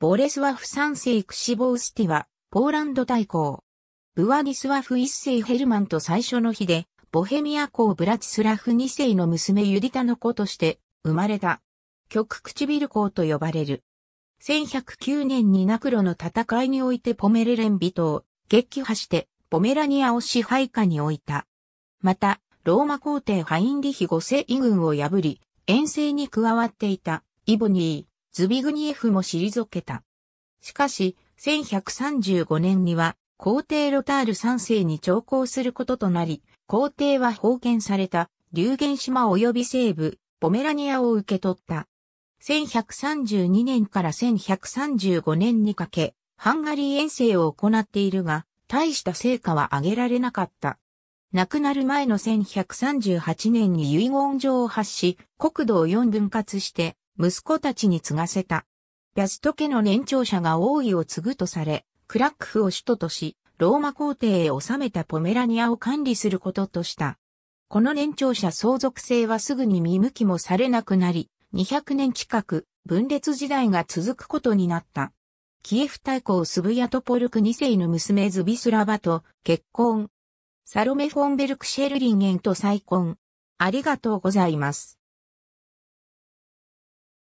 ボレスワフ3世クシボウスティは、ポーランド大公。ブワディスワフ1世ヘルマンと最初の日で、ボヘミア公ブラチスラフ2世の娘ユディタの子として生まれた。極唇公と呼ばれる。1109年にナクロの戦いにおいてポメレレン人を撃破してポメラニアを支配下に置いた。また、ローマ皇帝ハインリヒ5世異軍を破り、遠征に加わっていたイボニー、ズビグニエフも退けた。しかし、1135年には、皇帝ロタール3世に徴考することとなり、皇帝は封建された、流言島及び西部、ポメラニアを受け取った。1132年から1135年にかけ、ハンガリー遠征を行っているが、大した成果は上げられなかった。亡くなる前の1138年に遺言状を発し、国土を4分割して、息子たちに継がせた。ビャスト家の年長者が王位を継ぐとされ、クラックフを首都とし、ローマ皇帝へ収めたポメラニアを管理することとした。この年長者相続性はすぐに見向きもされなくなり、200年近く分裂時代が続くことになった。キエフ大公スブヤトポルク2世の娘ズビスラバと結婚。サロメ・フォンベルク・シェルリンゲンと再婚。ありがとうございます。